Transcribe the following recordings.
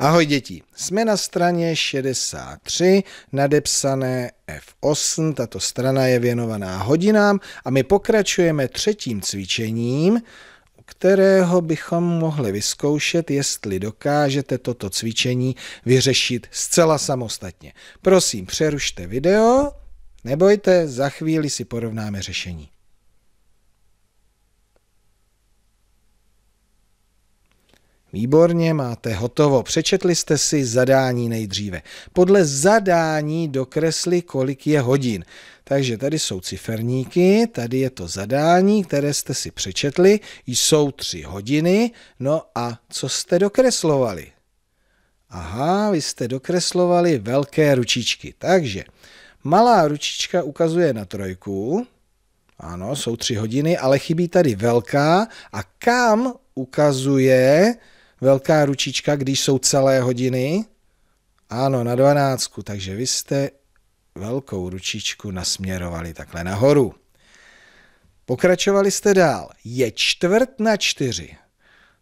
Ahoj děti, jsme na straně 63, nadepsané F8, tato strana je věnovaná hodinám a my pokračujeme třetím cvičením, u kterého bychom mohli vyzkoušet, jestli dokážete toto cvičení vyřešit zcela samostatně. Prosím, přerušte video, nebojte, za chvíli si porovnáme řešení. Výborně, máte hotovo. Přečetli jste si zadání nejdříve. Podle zadání dokresli, kolik je hodin. Takže tady jsou ciferníky, tady je to zadání, které jste si přečetli, jsou tři hodiny. No a co jste dokreslovali? Aha, vy jste dokreslovali velké ručičky. Takže malá ručička ukazuje na trojku. Ano, jsou tři hodiny, ale chybí tady velká. A kam ukazuje velká ručička, když jsou celé hodiny. Ano, na dvanáctku, takže vy jste velkou ručičku nasměrovali takhle nahoru. Pokračovali jste dál. Je čtvrt na čtyři.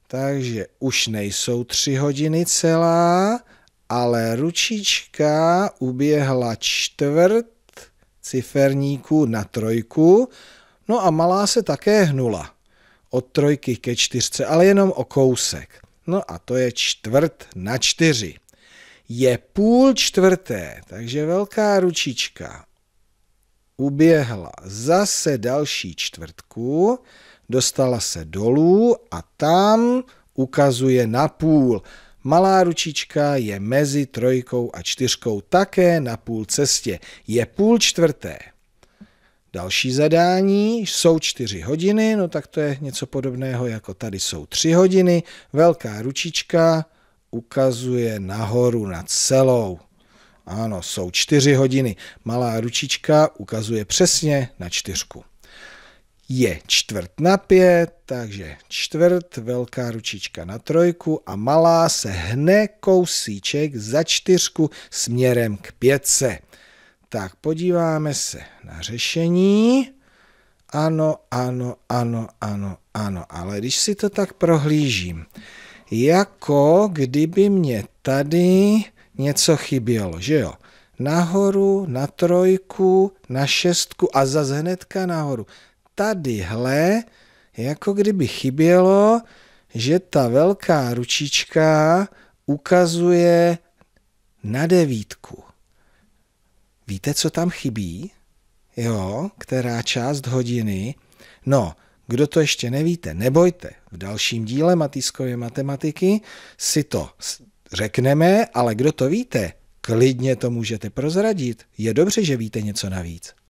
Takže už nejsou tři hodiny celá, ale ručička uběhla čtvrt ciferníku na trojku, no a malá se také hnula od trojky ke čtyřce, ale jenom o kousek. No a to je čtvrt na čtyři. Je půl čtvrté, takže velká ručička uběhla zase další čtvrtku, dostala se dolů a tam ukazuje na půl. Malá ručička je mezi trojkou a čtyřkou také na půl cestě. Je půl čtvrté. Další zadání jsou čtyři hodiny, no tak to je něco podobného jako tady jsou tři hodiny. Velká ručička ukazuje nahoru na celou. Ano, jsou čtyři hodiny. Malá ručička ukazuje přesně na čtyřku. Je čtvrt na pět, takže čtvrt, velká ručička na trojku a malá se hne kousíček za čtyřku směrem k pětce. Tak podíváme se na řešení. Ano, ano, ano, ano, ano. Ale když si to tak prohlížím, jako kdyby mě tady něco chybělo, že jo? Nahoru, na trojku, na šestku a za hnedka nahoru. Tadyhle, jako kdyby chybělo, že ta velká ručička ukazuje na devítku. Víte, co tam chybí? Jo, která část hodiny? No, kdo to ještě nevíte, nebojte. V dalším díle Matýskově matematiky si to řekneme, ale kdo to víte, klidně to můžete prozradit. Je dobře, že víte něco navíc.